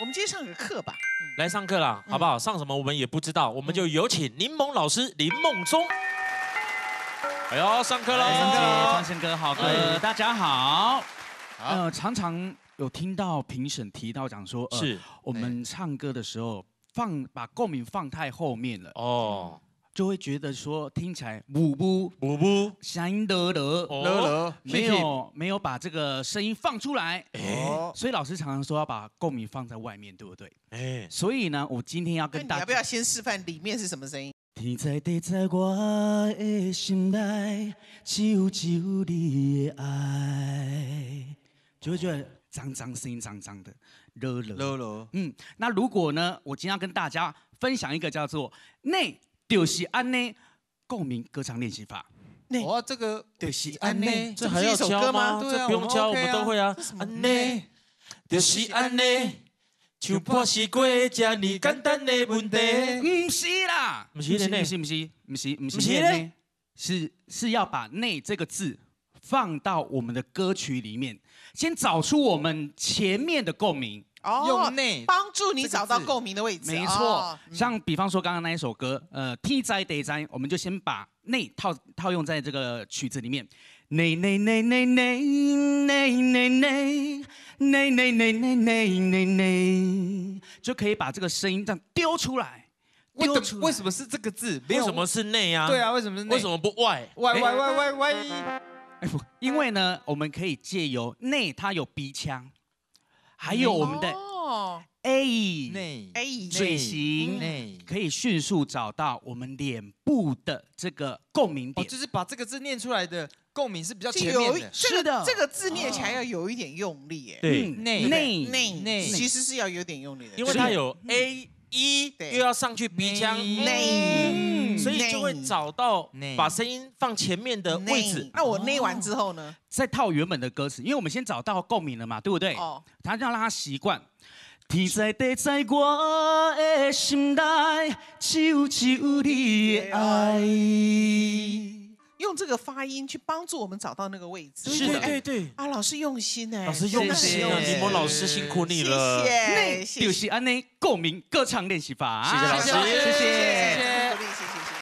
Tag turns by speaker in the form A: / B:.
A: 我们今天上个课吧，来上课了，好不好？上什么我们也不知道，我们就有请柠檬老师林梦中。哎呦，上课喽！来，唱新歌，好歌。大家好。呃，常常有听到评审提到讲说，是我们唱歌的时候放把共鸣放太后面了。哦。就会觉得说听起来呜呜呜呜，响得得得得，没有没有把这个声音放出来，所以老师常常说要把共鸣放在外面，对不对？哎，所以呢，我今天要跟大家要不要先示范里面是什么声音？停在地在我的心内，只有只有你的爱，就会觉得脏脏声音脏脏的，得得得得。嗯，那如果呢，我今天要跟大家分享一个叫做内。就是安内共鸣歌唱练习法。哦，这个就是安内，这还要教吗？这不用教，我们都会啊。安内，就是安内，就破事过这哩简单的问题。不是啦，不是真的，不是不是，不是不是安内，是是要把内这个字放到我们的歌曲里面，先找出我们前面的共鸣。用内帮助你找到共鸣的位置，没错。像比方说刚刚那一首歌，呃，天灾地灾，我们就先把内套套用在这个曲子里面，内内内内内内内内内内内内内，就可以把这个声音这样丢出来。丢出为什么是这个字？为什么是内啊？对啊，为什么是内？为什么不外？外外外外外。因为呢，我们可以借由内，它有鼻腔。还有我们的 A 内 A 嘴型，可以迅速找到我们脸部的这个共鸣点。哦，就是把这个字念出来的共鸣是比较前面的。是的，这个字念起来要有一点用力。哎，对，内内内，其实是要有点用力的，因为它有 A E，又要上去鼻腔内。所以就会找到，把声音放前面的位置。那我捏完之后呢？再套原本的歌词，因为我们先找到共鸣了嘛，对不对？哦。他要让他习惯。天在地在，我的心内，只有只有你的爱。用这个发音去帮助我们找到那个位置。是的，对对。啊，老师用心哎。老师用心，柠檬老师辛苦你了。谢谢。那就是安内共鸣歌唱练习法。谢谢老师，谢谢。